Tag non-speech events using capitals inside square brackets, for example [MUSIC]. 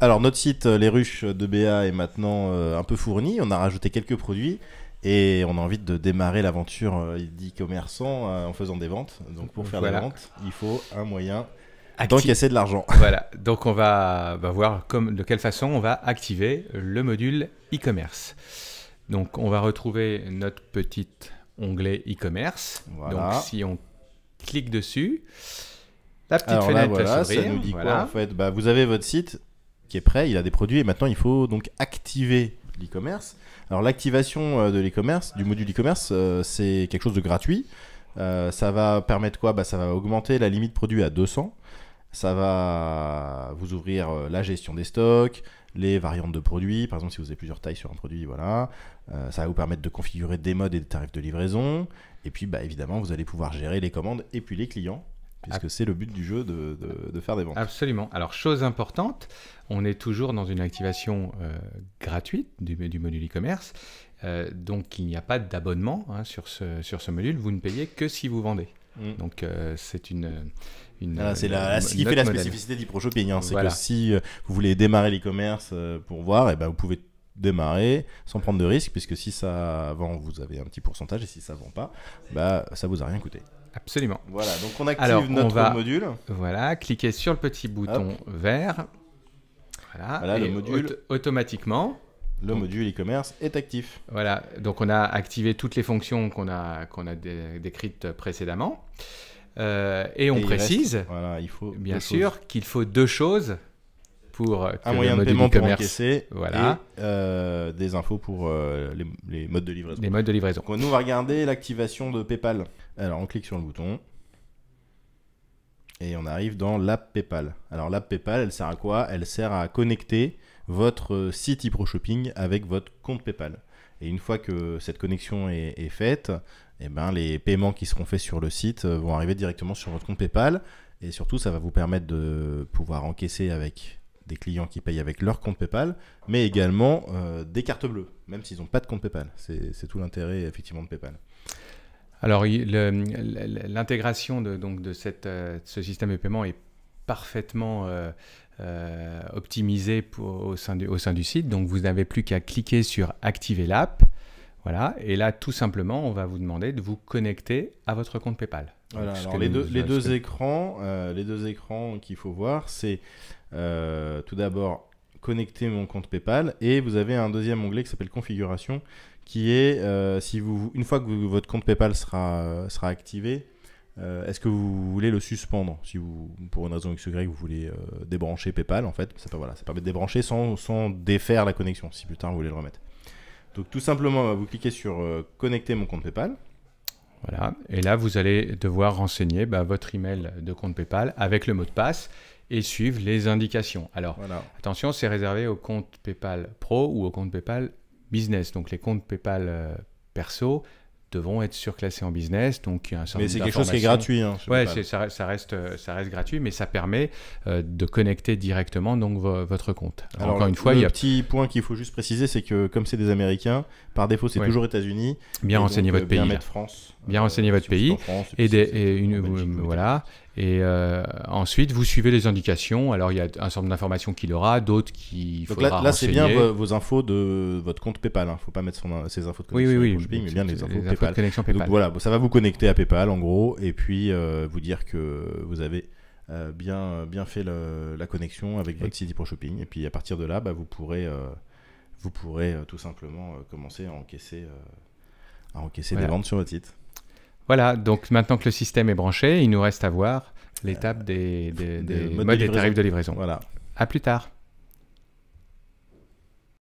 Alors notre site euh, Les Ruches de BA est maintenant euh, un peu fourni, on a rajouté quelques produits et on a envie de démarrer l'aventure euh, d'e-commerçant en faisant des ventes. Donc pour faire la des ventes, il faut un moyen d'encaisser de l'argent. [LAUGHS] Voilà, donc on va bah, voir de quelle façon on va activer le module e-commerce. Donc on va retrouver notre petit onglet e-commerce. Donc si on clique dessus, la petite fenêtre ça nous dit quoi fait bah, Vous avez votre site, est prêt, il a des produits et maintenant il faut donc activer l'e-commerce. Alors l'activation euh, de l'e-commerce, du module e-commerce, euh, c'est quelque chose de gratuit. Euh, ça va permettre quoi bah, Ça va augmenter la limite produit à 200. Ça va vous ouvrir la gestion des stocks, les variantes de produits. Par exemple, si vous avez plusieurs tailles sur un produit, voilà, ça va vous permettre de configurer des modes et des tarifs de livraison. Et puis, bah, évidemment, vous allez pouvoir gérer les commandes et puis les clients puisque c'est le but du jeu de, de, faire des ventes. Absolument. Alors, chose importante, on est toujours dans une activation euh, gratuite du, du module e-commerce, euh, donc il n'y a pas d'abonnement hein, sur, ce, sur ce module, vous ne payez que si vous vendez. Mm. Donc, euh, c'est une... Une, c'est la, ce qui fait la spécificité du Hein, c'est que si vous voulez démarrer l'e-commerce pour voir, et eh ben vous pouvez démarrer sans prendre de risque, puisque si ça vend, vous avez un petit pourcentage, et si ça vend pas, bah, ça vous a rien coûté. Absolument. Voilà, donc on active notre module. Voilà, cliquez sur le petit bouton vert. Voilà, le module. automatiquement. Le module e-commerce est actif. Voilà, donc on a activé toutes les fonctions qu'on a, décrites précédemment. Euh, et on précise, bien sûr, qu'il faut deux choses pour euh, un moyen de paiement pour encaisser et euh, des infos pour euh, les, modes de livraison. Donc, nous, on va regarder l'activation de PayPal. Alors, on clique sur le bouton et on arrive dans l'app PayPal. Alors, l'app PayPal, elle sert à quoi Elle sert à connecter votre site e Shopping avec votre compte PayPal. Et une fois que cette connexion est, faite, eh ben, les paiements qui seront faits sur le site vont arriver directement sur votre compte PayPal. Et surtout, ça va vous permettre de pouvoir encaisser avec des clients qui payent avec leur compte PayPal, mais également euh, des cartes bleues, même s'ils n'ont pas de compte PayPal. C'est tout l'intérêt effectivement de PayPal. Alors l'intégration de, donc, de cette, euh, ce système de paiement est parfaitement euh, optimisée au, sein du, au sein du site. Donc vous n'avez plus qu'à cliquer sur Activer l'app. Voilà, et là tout simplement on va vous demander de vous connecter à votre compte PayPal les deux, écrans, euh, les deux écrans qu'il faut voir, c'est euh, tout d'abord connecter mon compte PayPal et vous avez un deuxième onglet qui s'appelle configuration qui est euh, si vous une fois que votre compte PayPal sera sera activé Est-ce que vous voulez le suspendre Si vous, pour une raison x y, vous voulez débrancher PayPal, en fait, ça, permet de débrancher sans, sans, défaire la connexion, si plus tard vous voulez le remettre. Donc tout simplement, vous cliquez sur connecter mon compte PayPal. Et là, vous allez devoir renseigner bah, votre email de compte PayPal avec le mot de passe et suivre les indications. Alors, attention, c'est réservé au compte PayPal Pro ou au compte PayPal Business. Donc, les comptes PayPal euh, perso, devront être surclassés en business. Donc, un mais c'est quelque chose qui est gratuit. Hein, ouais, ça, reste, ça reste gratuit, mais ça permet euh, de connecter directement donc, votre compte. Alors, encore une fois, le il y a... petit point qu'il faut juste préciser, c'est que comme c'est des Américains, par défaut, c'est toujours États-Unis. Bien renseigner votre euh, pays. Bien mettre France. Bien euh, renseigner votre pays. et, des, voilà. Et euh, ensuite, vous suivez les indications. Alors, il y a un certain nombre d'informations qu'il aura, d'autres qui faudra Donc là, c'est bien vos, infos de votre compte PayPal. Il hein. ne faut pas mettre son, ses infos de connexion oui, oui, oui, mais bien les infos, De connexion PayPal. Donc voilà, ça va vous connecter à PayPal en gros, et puis euh, vous dire que vous avez euh, bien, bien fait la connexion avec votre site pro shopping. Et puis à partir de là, bah, vous pourrez, vous pourrez tout simplement commencer à encaisser, encaisser des ventes sur votre site. Voilà, donc maintenant que le système est branché, il nous reste à voir l'étape euh, des, des, modes, tarifs de livraison. Voilà. À plus tard.